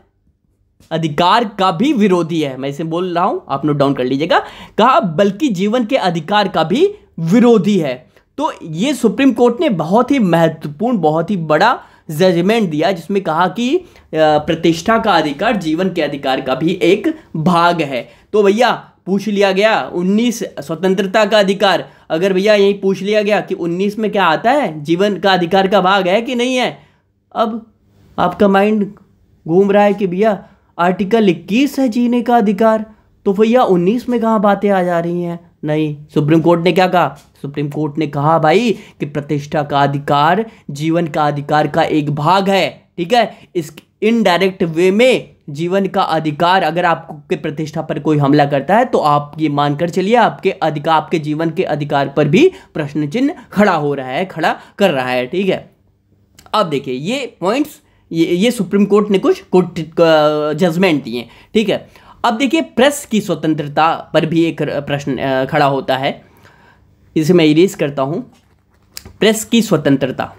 अधिकार का भी विरोधी है मैं इसे बोल रहा हूं आप नोट डाउन कर लीजिएगा कहा बल्कि जीवन के अधिकार का भी विरोधी है तो ये सुप्रीम कोर्ट ने बहुत ही महत्वपूर्ण बहुत ही बड़ा जजमेंट दिया जिसमें कहा कि प्रतिष्ठा का अधिकार जीवन के अधिकार का भी एक भाग है तो भैया पूछ लिया गया 19 स्वतंत्रता का अधिकार अगर भैया यही पूछ लिया गया कि 19 में क्या आता है जीवन का अधिकार का भाग है कि नहीं है अब आपका माइंड घूम रहा है कि भैया आर्टिकल 21 है जीने का अधिकार तो भैया 19 में कहाँ बातें आ जा रही हैं नहीं सुप्रीम कोर्ट ने क्या कहा सुप्रीम कोर्ट ने कहा भाई कि प्रतिष्ठा का अधिकार जीवन का अधिकार का एक भाग है ठीक है इस इनडायरेक्ट वे में जीवन का अधिकार अगर आपके प्रतिष्ठा पर कोई हमला करता है तो आप ये मानकर चलिए आपके अधिकार आपके जीवन के अधिकार पर भी प्रश्न चिन्ह खड़ा हो रहा है खड़ा कर रहा है ठीक है अब देखिए ये पॉइंट्स ये ये सुप्रीम कोर्ट ने कुछ कोर्ट जजमेंट दिए ठीक है अब देखिए प्रेस की स्वतंत्रता पर भी एक प्रश्न खड़ा होता है इसे मैं इरेज करता हूँ प्रेस की स्वतंत्रता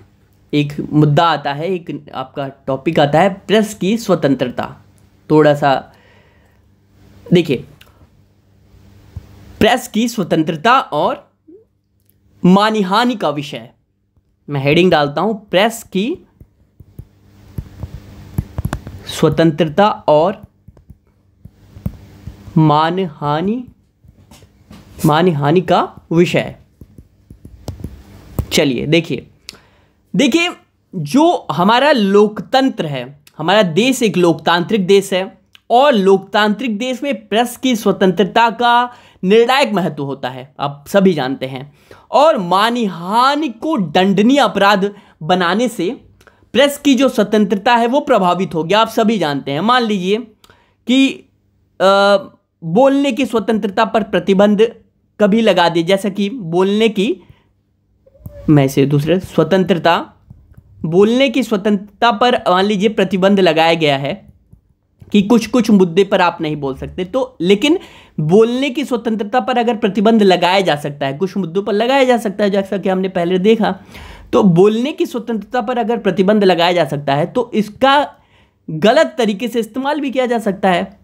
एक मुद्दा आता है एक आपका टॉपिक आता है प्रेस की स्वतंत्रता थोड़ा सा देखिए प्रेस की स्वतंत्रता और मानिहानि का विषय मैं हेडिंग डालता हूं प्रेस की स्वतंत्रता और मानहानि मानहानि का विषय चलिए देखिए देखिए जो हमारा लोकतंत्र है हमारा देश एक लोकतांत्रिक देश है और लोकतांत्रिक देश में प्रेस की स्वतंत्रता का निर्णायक महत्व होता है आप सभी जानते हैं और मानहानि को दंडनीय अपराध बनाने से प्रेस की जो स्वतंत्रता है वो प्रभावित होगी आप सभी जानते हैं मान लीजिए कि आ, बोलने की स्वतंत्रता पर प्रतिबंध कभी लगा दिया जैसा कि बोलने की मैं से दूसरे स्वतंत्रता बोलने की स्वतंत्रता पर मान लीजिए प्रतिबंध लगाया गया है कि कुछ कुछ मुद्दे पर आप नहीं बोल सकते तो लेकिन बोलने की स्वतंत्रता पर अगर प्रतिबंध लगाया जा सकता है कुछ मुद्दों पर लगाया जा सकता है जैसा कि हमने पहले देखा तो बोलने की स्वतंत्रता पर अगर प्रतिबंध लगाया जा सकता है तो इसका गलत तरीके से इस्तेमाल भी किया जा सकता है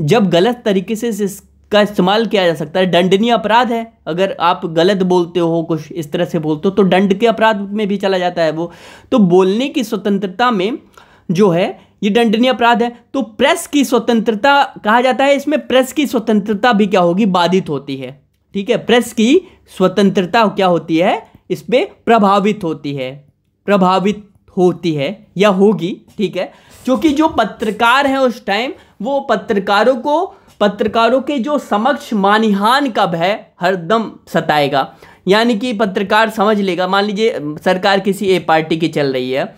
जब गलत तरीके से इसका इस्तेमाल किया जा सकता है दंडनीय अपराध है अगर आप गलत बोलते हो कुछ इस तरह से बोलते हो तो दंड के अपराध में भी चला जाता है वो तो बोलने की स्वतंत्रता में जो है ये दंडनीय अपराध है तो प्रेस की स्वतंत्रता कहा जाता है इसमें प्रेस की स्वतंत्रता भी क्या होगी बाधित होती है ठीक है प्रेस की स्वतंत्रता क्या होती है इस पर प्रभावित होती है प्रभावित होती है या होगी ठीक है क्योंकि जो पत्रकार हैं उस टाइम वो पत्रकारों को पत्रकारों के जो समक्ष मानिहान का भय हरदम सताएगा यानी कि पत्रकार समझ लेगा मान लीजिए सरकार किसी ए पार्टी की चल रही है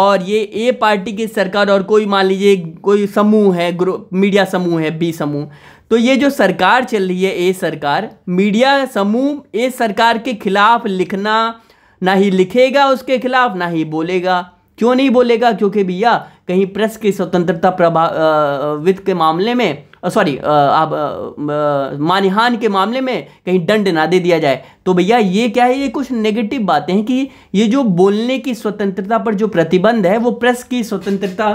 और ये ए पार्टी की सरकार और कोई मान लीजिए कोई समूह है ग्रुप मीडिया समूह है बी समूह तो ये जो सरकार चल रही है ए सरकार मीडिया समूह ए सरकार के खिलाफ लिखना ना ही लिखेगा उसके खिलाफ ना ही बोलेगा क्यों नहीं बोलेगा क्योंकि भैया कहीं प्रेस की स्वतंत्रता प्रभा के मामले में सॉरी आप मानहान के मामले में कहीं दंड ना दे दिया जाए तो भैया ये क्या है ये कुछ नेगेटिव बातें हैं कि ये जो बोलने की स्वतंत्रता पर जो प्रतिबंध है वो प्रेस की स्वतंत्रता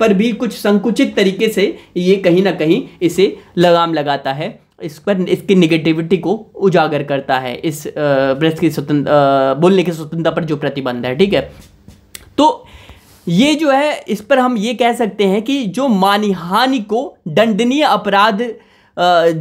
पर भी कुछ संकुचित तरीके से ये कहीं ना कहीं इसे लगाम लगाता है इस पर इसकी निगेटिविटी को उजागर करता है इस प्रेस की स्वतंत्र बोलने की स्वतंत्रता पर जो प्रतिबंध है ठीक है तो ये जो है इस पर हम ये कह सकते हैं कि जो मानहानि को दंडनीय अपराध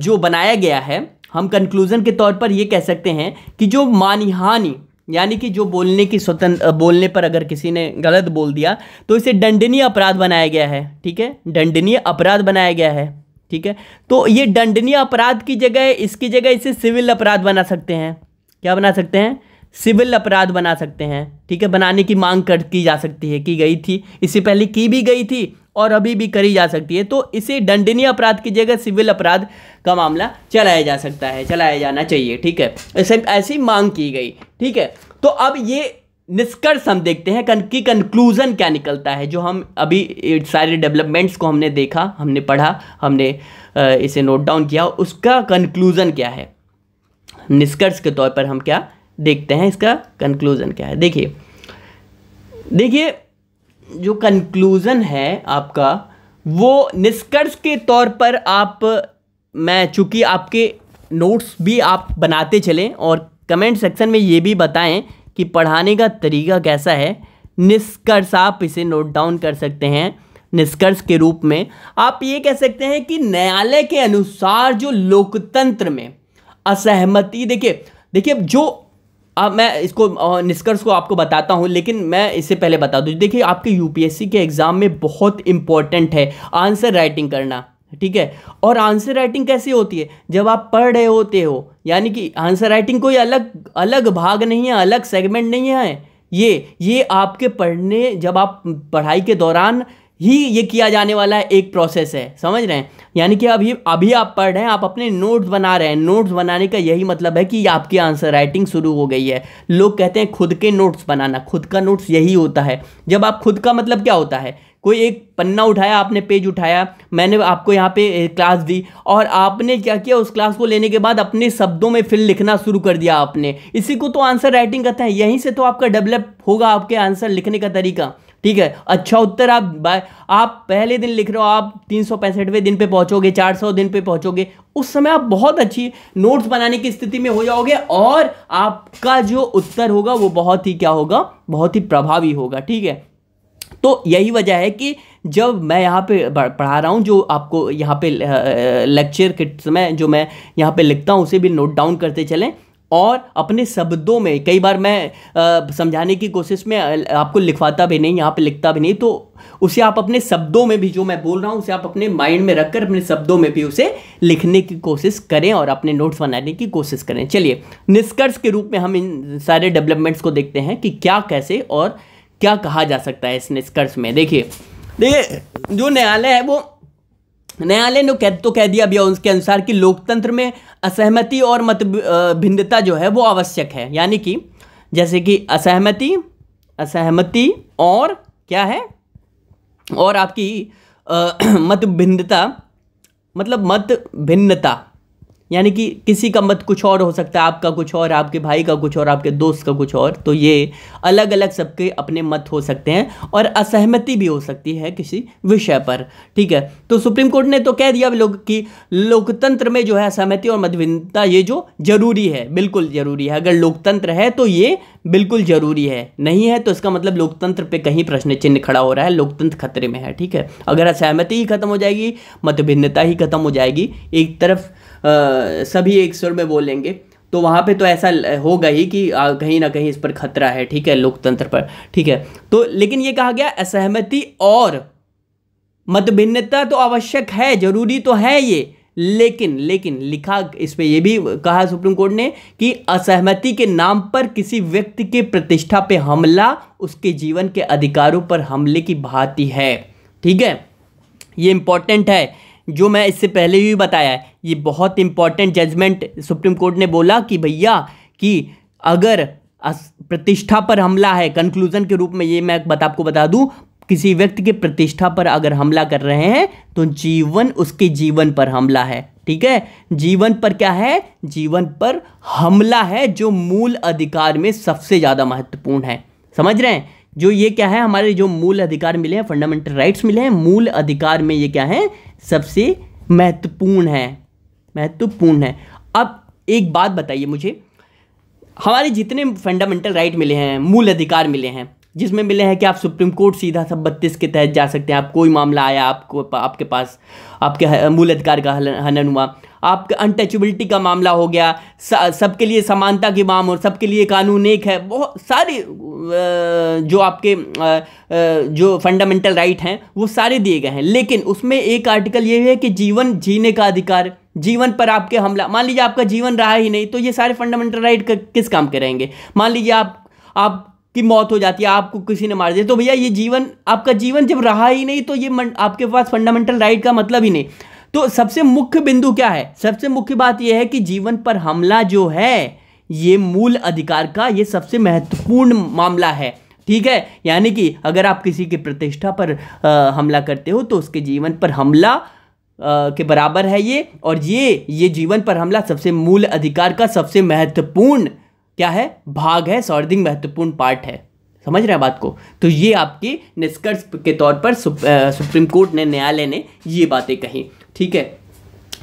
जो बनाया गया है हम कंक्लूजन के तौर पर ये कह सकते हैं कि जो मानहानि यानी कि जो बोलने की स्वतंत्र बोलने पर अगर किसी ने गलत बोल दिया तो इसे दंडनीय अपराध बनाया गया है ठीक है दंडनीय अपराध बनाया गया है ठीक है तो ये दंडनीय अपराध की जगह इसकी जगह इसे सिविल अपराध बना सकते हैं क्या बना सकते हैं सिविल अपराध बना सकते हैं ठीक है बनाने की मांग कर की जा सकती है की गई थी इससे पहले की भी गई थी और अभी भी करी जा सकती है तो इसे दंडनीय अपराध की जगह सिविल अपराध का मामला चलाया जा सकता है चलाया जाना चाहिए ठीक है ऐसे ऐसी मांग की गई ठीक है तो अब ये निष्कर्ष हम देखते हैं कन, कि कंक्लूज़न क्या निकलता है जो हम अभी सारे डेवलपमेंट्स को हमने देखा हमने पढ़ा हमने इसे नोट डाउन किया उसका कंक्लूज़न क्या है निष्कर्ष के तौर पर हम क्या देखते हैं इसका कंक्लूज़न क्या है देखिए देखिए जो कंक्लूज़न है आपका वो निष्कर्ष के तौर पर आप मैं चूँकि आपके नोट्स भी आप बनाते चलें और कमेंट सेक्शन में ये भी बताएं कि पढ़ाने का तरीका कैसा है निष्कर्ष आप इसे नोट डाउन कर सकते हैं निष्कर्ष के रूप में आप ये कह सकते हैं कि न्यायालय के अनुसार जो लोकतंत्र में असहमति देखिए देखिए जो अब मैं इसको निष्कर्ष को आपको बताता हूँ लेकिन मैं इससे पहले बता दूँ देखिए आपके यूपीएससी के एग्ज़ाम में बहुत इंपॉर्टेंट है आंसर राइटिंग करना ठीक है और आंसर राइटिंग कैसी होती है जब आप पढ़ रहे होते हो यानी कि आंसर राइटिंग कोई अलग अलग भाग नहीं है अलग सेगमेंट नहीं है ये ये आपके पढ़ने जब आप पढ़ाई के दौरान ही ये किया जाने वाला है एक प्रोसेस है समझ रहे हैं यानी कि अभी अभी आप पढ़ रहे हैं आप अपने नोट्स बना रहे हैं नोट्स बनाने का यही मतलब है कि आपकी आंसर राइटिंग शुरू हो गई है लोग कहते हैं खुद के नोट्स बनाना खुद का नोट्स यही होता है जब आप खुद का मतलब क्या होता है कोई एक पन्ना उठाया आपने पेज उठाया मैंने आपको यहाँ पे क्लास दी और आपने क्या किया उस क्लास को लेने के बाद अपने शब्दों में फिर लिखना शुरू कर दिया आपने इसी को तो आंसर राइटिंग कहते हैं यहीं से तो आपका डेवलप होगा आपके आंसर लिखने का तरीका ठीक है अच्छा उत्तर आप आप पहले दिन लिख रहे हो आप तीन सौ पैंसठवें दिन पे पहुंचोगे चार सौ दिन पे पहुंचोगे उस समय आप बहुत अच्छी नोट्स बनाने की स्थिति में हो जाओगे और आपका जो उत्तर होगा वो बहुत ही क्या होगा बहुत ही प्रभावी होगा ठीक है तो यही वजह है कि जब मैं यहाँ पे पढ़ा रहा हूँ जो आपको यहाँ पे लेक्चर के समय जो मैं यहाँ पे लिखता हूँ उसे भी नोट डाउन करते चलें और अपने शब्दों में कई बार मैं समझाने की कोशिश में आपको लिखवाता भी नहीं यहाँ पे लिखता भी नहीं तो उसे आप अपने शब्दों में भी जो मैं बोल रहा हूँ उसे आप अपने माइंड में रखकर अपने शब्दों में भी उसे लिखने की कोशिश करें और अपने नोट्स बनाने की कोशिश करें चलिए निष्कर्ष के रूप में हम इन सारे डेवलपमेंट्स को देखते हैं कि क्या कैसे और क्या कहा जा सकता है इस निष्कर्ष में देखिए देखिए जो न्यायालय है वो न्यायालय ने कह तो कह दिया भैया उसके अनुसार कि लोकतंत्र में असहमति और मत भिन्नता जो है वो आवश्यक है यानी कि जैसे कि असहमति असहमति और क्या है और आपकी मत भिन्नता मतलब मत भिन्नता यानी कि किसी का मत कुछ और हो सकता है आपका कुछ और आपके भाई का कुछ और आपके दोस्त का कुछ और तो ये अलग अलग सबके अपने मत हो सकते हैं और असहमति भी हो सकती है किसी विषय पर ठीक है तो सुप्रीम कोर्ट ने तो कह दिया लोग कि लोकतंत्र में जो है असहमति और मतभिन्नता ये जो जरूरी है बिल्कुल जरूरी है अगर लोकतंत्र है तो ये बिल्कुल जरूरी है नहीं है तो इसका मतलब लोकतंत्र पर कहीं प्रश्न चिन्ह खड़ा हो रहा है लोकतंत्र खतरे में है ठीक है अगर असहमति ही खत्म हो जाएगी मतभिन्नता ही खत्म हो जाएगी एक तरफ सभी एक स्वर में बोलेंगे तो वहाँ पे तो ऐसा होगा ही कि कहीं ना कहीं इस पर खतरा है ठीक है लोकतंत्र पर ठीक है तो लेकिन ये कहा गया असहमति और मतभिन्नता तो आवश्यक है जरूरी तो है ये लेकिन लेकिन लिखा इस पर यह भी कहा सुप्रीम कोर्ट ने कि असहमति के नाम पर किसी व्यक्ति के प्रतिष्ठा पे हमला उसके जीवन के अधिकारों पर हमले की भांति है ठीक है ये इंपॉर्टेंट है जो मैं इससे पहले भी बताया है ये बहुत इंपॉर्टेंट जजमेंट सुप्रीम कोर्ट ने बोला कि भैया कि अगर प्रतिष्ठा पर हमला है कंक्लूजन के रूप में ये मैं बता आपको बता दूं किसी व्यक्ति के प्रतिष्ठा पर अगर हमला कर रहे हैं तो जीवन उसके जीवन पर हमला है ठीक है जीवन पर क्या है जीवन पर हमला है जो मूल अधिकार में सबसे ज़्यादा महत्वपूर्ण है समझ रहे हैं जो ये क्या है हमारे जो मूल अधिकार मिले हैं फंडामेंटल राइट्स मिले हैं मूल अधिकार में ये क्या है सबसे महत्वपूर्ण है महत्वपूर्ण है अब एक बात बताइए मुझे हमारे जितने फंडामेंटल राइट मिले हैं मूल अधिकार मिले हैं जिसमें मिले हैं कि आप सुप्रीम कोर्ट सीधा सब बत्तीस के तहत जा सकते हैं आप कोई मामला आया आपको आपके पास आपके मूल अधिकार का हनन हुआ आपका अनटचबिलिटी का मामला हो गया सबके लिए समानता की माम और सबके लिए कानून एक है बहुत सारे जो आपके जो फंडामेंटल राइट हैं वो सारे दिए गए हैं लेकिन उसमें एक आर्टिकल ये है कि जीवन जीने का अधिकार जीवन पर आपके हमला मान लीजिए आपका जीवन रहा ही नहीं तो ये सारे फंडामेंटल राइट किस काम के रहेंगे मान लीजिए आप आप की मौत हो जाती है आपको किसी ने मार दिया तो भैया ये जीवन आपका जीवन जब रहा ही नहीं तो ये आपके पास फंडामेंटल राइट का मतलब ही नहीं तो सबसे मुख्य बिंदु क्या है सबसे मुख्य बात यह है कि जीवन पर हमला जो है ये मूल अधिकार का ये सबसे महत्वपूर्ण मामला है ठीक है यानी कि अगर आप किसी की प्रतिष्ठा पर आ, हमला करते हो तो उसके जीवन पर हमला आ, के बराबर है ये और ये ये जीवन पर हमला सबसे मूल अधिकार का सबसे महत्वपूर्ण क्या है भाग है सर्वाधिक महत्वपूर्ण पार्ट है समझ रहे हैं बात को तो ये आपके निष्कर्ष के तौर पर सुप, आ, सुप्रीम कोर्ट ने न्यायालय ने ये बातें कही ठीक है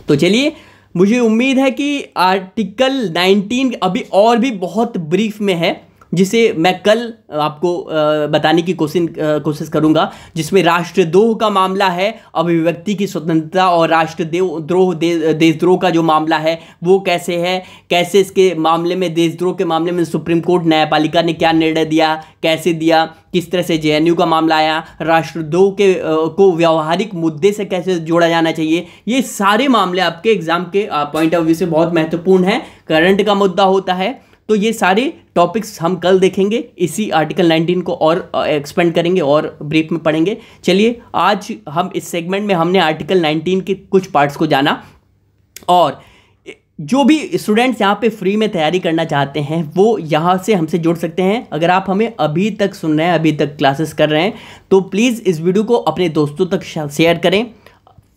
तो चलिए मुझे उम्मीद है कि आर्टिकल 19 अभी और भी बहुत ब्रीफ में है जिसे मैं कल आपको बताने की कोशिश कोशिश करूंगा जिसमें राष्ट्रद्रोह का मामला है अभिव्यक्ति की स्वतंत्रता और राष्ट्रदेव द्रोह दे, देशद्रोह का जो मामला है वो कैसे है कैसे इसके मामले में देशद्रोह के मामले में सुप्रीम कोर्ट न्यायपालिका ने क्या निर्णय दिया कैसे दिया किस तरह से जेएनयू का मामला आया राष्ट्रद्रोह के को व्यवहारिक मुद्दे से कैसे जोड़ा जाना चाहिए ये सारे मामले आपके एग्जाम के पॉइंट ऑफ व्यू से बहुत महत्वपूर्ण है करंट का मुद्दा होता है तो ये सारे टॉपिक्स हम कल देखेंगे इसी आर्टिकल 19 को और एक्सपेंड करेंगे और ब्रीफ में पढ़ेंगे चलिए आज हम इस सेगमेंट में हमने आर्टिकल 19 के कुछ पार्ट्स को जाना और जो भी स्टूडेंट्स यहाँ पे फ्री में तैयारी करना चाहते हैं वो यहाँ से हमसे जुड़ सकते हैं अगर आप हमें अभी तक सुन रहे हैं अभी तक क्लासेस कर रहे हैं तो प्लीज़ इस वीडियो को अपने दोस्तों तक शेयर करें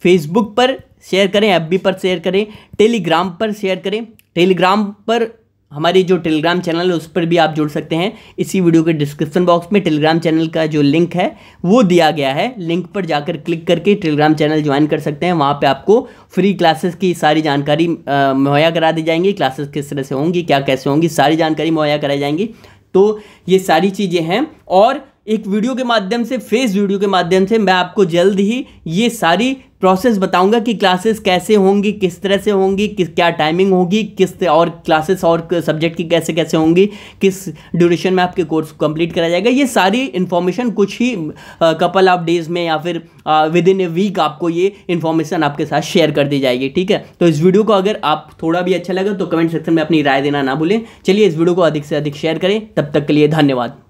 फेसबुक पर शेयर करें एफ पर शेयर करें टेलीग्राम पर शेयर करें टेलीग्राम पर हमारी जो टेलीग्राम चैनल है उस पर भी आप जुड़ सकते हैं इसी वीडियो के डिस्क्रिप्शन बॉक्स में टेलीग्राम चैनल का जो लिंक है वो दिया गया है लिंक पर जाकर क्लिक करके टेलीग्राम चैनल ज्वाइन कर सकते हैं वहाँ पे आपको फ्री क्लासेस की सारी जानकारी मुहैया करा दी जाएंगी क्लासेस किस तरह से होंगी क्या कैसे होंगी सारी जानकारी मुहैया कराई जाएंगी तो ये सारी चीज़ें हैं और एक वीडियो के माध्यम से फेस वीडियो के माध्यम से मैं आपको जल्द ही ये सारी प्रोसेस बताऊंगा कि क्लासेस कैसे होंगी किस तरह से होंगी किस क्या टाइमिंग होगी किस और क्लासेस और सब्जेक्ट की कैसे कैसे होंगी किस ड्यूरेशन में आपके कोर्स कंप्लीट कराया जाएगा ये सारी इन्फॉर्मेशन कुछ ही कपल ऑफ डेज में या फिर विद इन ए वीक आपको ये इन्फॉर्मेशन आपके साथ शेयर कर दी जाएगी ठीक है तो इस वीडियो को अगर आप थोड़ा भी अच्छा लगा तो कमेंट सेक्शन में अपनी राय देना ना भूलें चलिए इस वीडियो को अधिक से अधिक शेयर करें तब तक के लिए धन्यवाद